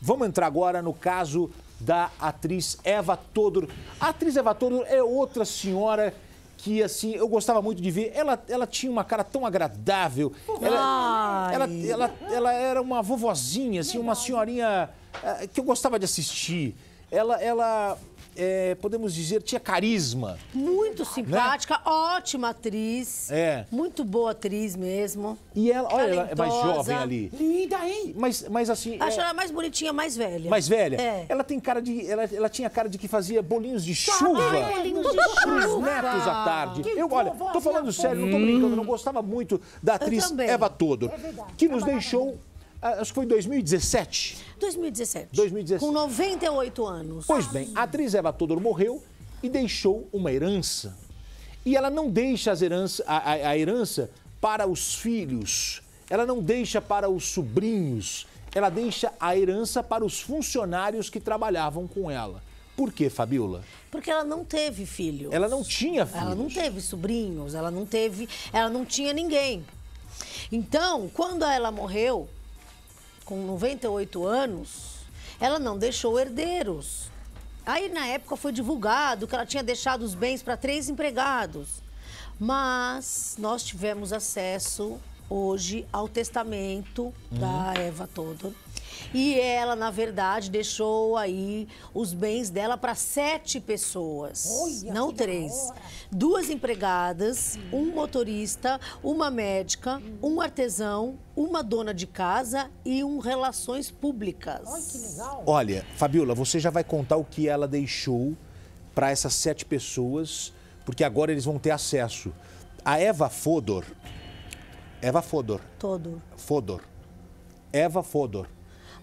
Vamos entrar agora no caso da atriz Eva Todor. A atriz Eva Todor é outra senhora que assim eu gostava muito de ver. Ela, ela tinha uma cara tão agradável. Ela, ela, ela, ela, era uma vovozinha, assim, uma senhorinha eh, que eu gostava de assistir. Ela, ela é, podemos dizer, tinha carisma. Muito né? simpática, né? ótima atriz. É. Muito boa atriz mesmo. E ela, olha, ela é mais jovem ali. Linda, hein? Mas, mas assim. Acho é... ela mais bonitinha, mais velha. Mais velha? É. Ela tem cara de. Ela, ela tinha cara de que fazia bolinhos de tá chuva. Bolinhos de chuva. netos à tarde. Que eu, olha, tô falando sério, não tô brincando, não gostava muito da atriz Eva Todo, é que nos é deixou ah, acho que foi em 2017. 2017. 2017. Com 98 anos. Pois bem, a atriz Eva Todor morreu e deixou uma herança. E ela não deixa as herança, a, a, a herança para os filhos, ela não deixa para os sobrinhos, ela deixa a herança para os funcionários que trabalhavam com ela. Por quê, Fabiola? Porque ela não teve filho Ela não tinha filhos. Ela não teve sobrinhos, ela não teve, ela não tinha ninguém. Então, quando ela morreu, com 98 anos, ela não deixou herdeiros. Aí, na época, foi divulgado que ela tinha deixado os bens para três empregados. Mas nós tivemos acesso hoje ao testamento uhum. da Eva Todor e ela, na verdade, deixou aí os bens dela para sete pessoas, Olha, não três. Duas empregadas, um motorista, uma médica, um artesão, uma dona de casa e um relações públicas. Olha, Olha, Fabiola, você já vai contar o que ela deixou para essas sete pessoas, porque agora eles vão ter acesso. A Eva Fodor. Eva Fodor. Todo. Fodor. Eva Fodor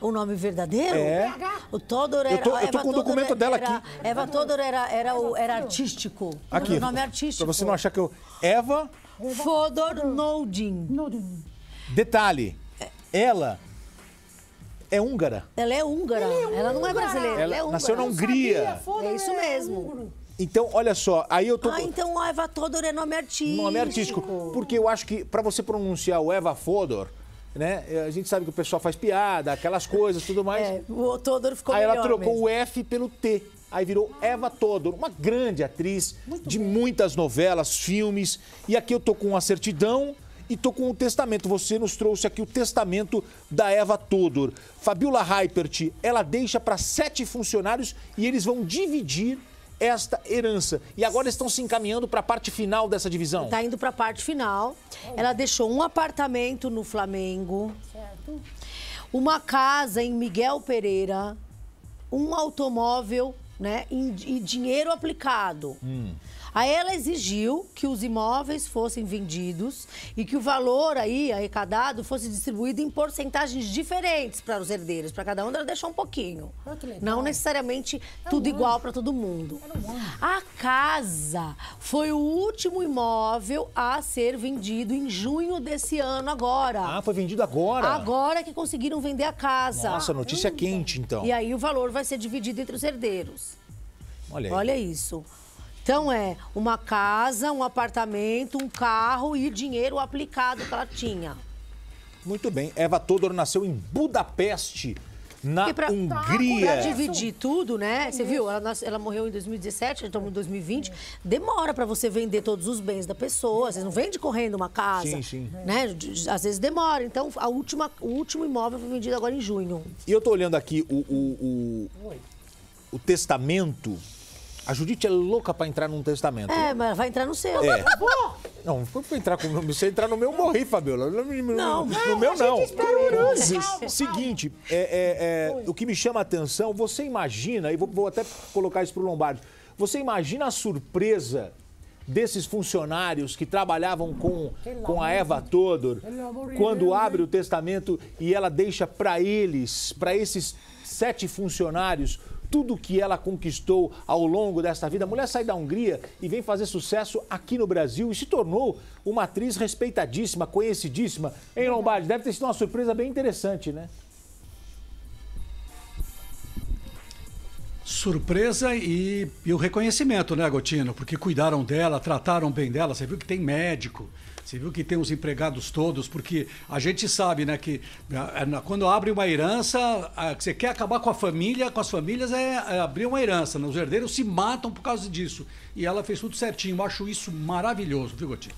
o nome verdadeiro? É. O Todor era. Eu tô, eu tô com o documento dela aqui. Eva Todor era, era, o, era artístico. Aqui. O nome é artístico. Pra você não achar que eu. Eva. Fodor Noldin. Detalhe. Ela é húngara. Ela é húngara. É húngara. Ela não é brasileira. Ela, é é ela é nasceu na Hungria. Sabia, é isso mesmo. Então, olha só, aí eu tô. Ah, então Eva Todor é nome artístico. Nome artístico. Porque eu acho que para você pronunciar o Eva Fodor, né? Eh, a gente sabe que o pessoal faz piada, aquelas coisas, tudo mais. É, o Todor ficou Aí ela trocou mesmo. o F pelo T. Aí virou Eva Todor, uma grande atriz Muito de muitas novelas, filmes. E aqui eu tô com a certidão e tô com o testamento. Você nos trouxe aqui o testamento da Eva Todor. Fabiola Hypert, ela deixa para sete funcionários e eles vão dividir esta herança. E agora estão se encaminhando para a parte final dessa divisão. Está indo para a parte final. Ela deixou um apartamento no Flamengo, certo. uma casa em Miguel Pereira, um automóvel né, e dinheiro aplicado. Hum. Aí ela exigiu que os imóveis fossem vendidos e que o valor aí arrecadado fosse distribuído em porcentagens diferentes para os herdeiros. Para cada um, ela deixou um pouquinho. Ah, Não necessariamente é tudo bom. igual para todo mundo. a casa foi o último imóvel a ser vendido em junho desse ano agora. Ah, foi vendido agora? Agora que conseguiram vender a casa. Nossa, notícia hum. quente, então. E aí o valor vai ser dividido entre os herdeiros. Olha, aí. Olha isso. Então é uma casa, um apartamento, um carro e dinheiro aplicado que ela tinha. Muito bem. Eva Todor nasceu em Budapeste, na pra, Hungria. Pra dividir tudo, né? Você viu? Ela, nasce, ela morreu em 2017, estamos em 2020. Demora para você vender todos os bens da pessoa. Você não vende correndo uma casa. Sim, sim. Né? Às vezes demora. Então, a última, o último imóvel foi vendido agora em junho. E eu tô olhando aqui o, o, o, o testamento a Judite é louca pra entrar num testamento. É, mas vai entrar no seu. É. Não, não foi entrar com Se entrar no meu, eu morri, Fabiola. No, não, no, no meu, não. Calma, Seguinte, é, é, é, o que me chama a atenção, você imagina, e vou, vou até colocar isso pro Lombardi, você imagina a surpresa desses funcionários que trabalhavam com, com a Eva Todor, quando abre né? o testamento e ela deixa para eles, para esses sete funcionários, tudo que ela conquistou ao longo desta vida. A mulher sai da Hungria e vem fazer sucesso aqui no Brasil e se tornou uma atriz respeitadíssima, conhecidíssima em Lombardi. Deve ter sido uma surpresa bem interessante, né? surpresa e, e, o reconhecimento, né, Gotino? Porque cuidaram dela, trataram bem dela. Você viu que tem médico, você viu que tem os empregados todos, porque a gente sabe, né, que eh, quando abre uma herança, você quer acabar com a família, com as famílias é, é, abrir uma herança. Né? Os herdeiros se matam por causa disso. E ela fez tudo certinho. Eu acho isso maravilhoso, viu, Gotino?